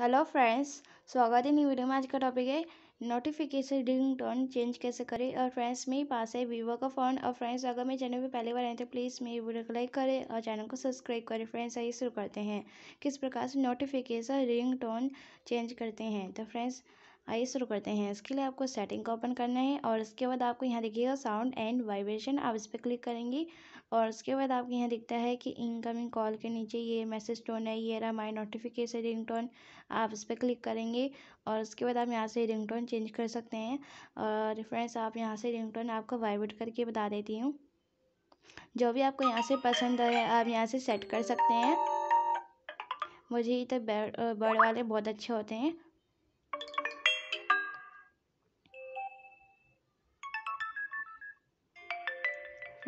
hello friends स्वागत है new video में आज का टॉपिक है नोटिफिकेशन रिंग टोन चेंज कैसे करें और फ्रेंड्स मेरे पास है वीवो का फ़ोन और फ्रेंड्स अगर मेरे चैनल पे पहली बार आए तो प्लीज़ मेरी वीडियो को लाइक करें और चैनल को सब्सक्राइब करें फ्रेंड्स आइए शुरू करते हैं किस प्रकार से नोटिफिकेशन रिंग टोन चेंज करते हैं तो फ्रेंड्स आइए शुरू करते हैं इसके लिए आपको सेटिंग को ओपन करना है और इसके बाद आपको यहाँ देखिएगा साउंड एंड वाइब्रेशन आप इस पर क्लिक करेंगी और उसके बाद आपको यहाँ दिखता है कि इनकमिंग कॉल के नीचे ये मैसेज टोन है ये रहा माई नोटिफिकेशन रिंग टोन आप इस पर क्लिक करेंगे और उसके बाद आप यहाँ से रिंग टोन चेंज कर सकते हैं और फ्रेंड्स आप यहाँ से रिंग टोन आपको वाइब्रेट करके बता देती हूँ जो भी आपको यहाँ से पसंद है आप यहाँ से सेट कर सकते हैं मुझे तो बर्ड वाले बहुत अच्छे होते हैं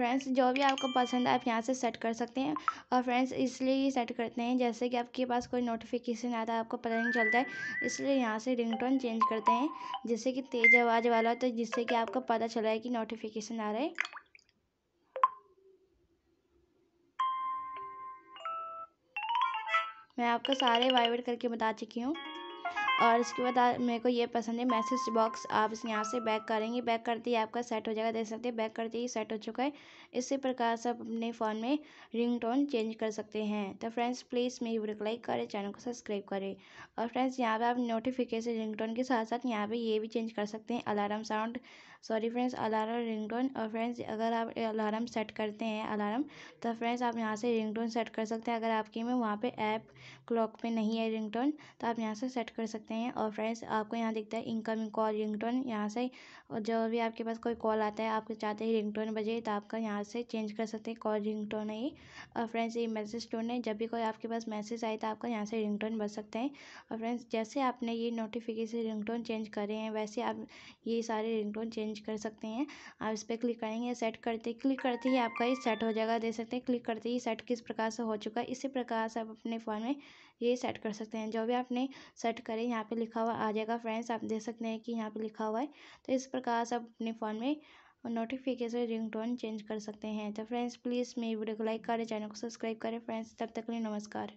फ्रेंड्स जो भी आपको पसंद है आप यहाँ से सेट कर सकते हैं और फ्रेंड्स इसलिए ये सेट करते हैं जैसे कि आपके पास कोई नोटिफिकेशन आता है आपको पता नहीं चलता है इसलिए यहाँ से रिंगटोन चेंज करते हैं जैसे कि तेज़ आवाज़ वाला तो जिससे कि आपको पता चला है कि नोटिफिकेशन आ रहा है मैं आपको सारे वाइवेट करके बता चुकी हूँ और इसके बाद मेरे को ये पसंद है मैसेज बॉक्स आप इस यहाँ से बैक करेंगे बैक करते ही आपका सेट हो जाएगा देख सकते हैं बैक करते ही सेट हो चुका है इसी प्रकार से आप अपने फ़ोन में रिंगटोन चेंज कर सकते हैं तो फ्रेंड्स प्लीज़ मेरी वीडियो को लाइक करें चैनल को सब्सक्राइब करें और फ्रेंड्स यहाँ पर आप नोटिफिकेशन रिंग के साथ साथ यहाँ पर ये भी चेंज कर सकते हैं alarm sound sorry friends alarm ring और फ्रेंड्स अगर आप अलार्म सेट करते हैं अलार्म तो फ्रेंड्स आप यहाँ से रिंग सेट कर सकते हैं अगर आपके में वहाँ पर ऐप क्लॉक पर नहीं है रिंग तो आप यहाँ से सेट कर सकते हैं सकते हैं और फ्रेंड्स आपको यहाँ दिखता है इनकमिंग कॉल रिंगटोन यहाँ से और जो भी आपके पास कोई कॉल आता है आपको चाहते हैं रिंगटोन बजे तो आपका यहाँ से चेंज कर सकते हैं कॉल रिंगटोन है और फ्रेंड्स ये मैसेज टोन है जब भी कोई आपके पास मैसेज आए तो आपका यहाँ से टोन बज सकते हैं और फ्रेंड्स जैसे आपने ये नोटिफिकेशन टोन चेंज करे हैं वैसे आप ये सारे टोन चेंज कर सकते हैं आप इस पर क्लिक करेंगे सेट करते क्लिक करते ही आपका ये सेट हो जाएगा देख सकते हैं क्लिक करते ही सेट किस प्रकार से हो चुका है इसी प्रकार से आप अपने फ़ोन में ये सेट कर सकते हैं जो भी आपने सेट करें यहाँ यहाँ पे लिखा हुआ आ जाएगा फ्रेंड्स आप देख सकते हैं कि यहाँ पे लिखा हुआ है तो इस प्रकार से आप अपने फ़ोन में नोटिफिकेशन रिंगटोन चेंज कर सकते हैं तो फ्रेंड्स प्लीज़ मेरी वीडियो को लाइक करें चैनल को सब्सक्राइब करें फ्रेंड्स तब तक के लिए नमस्कार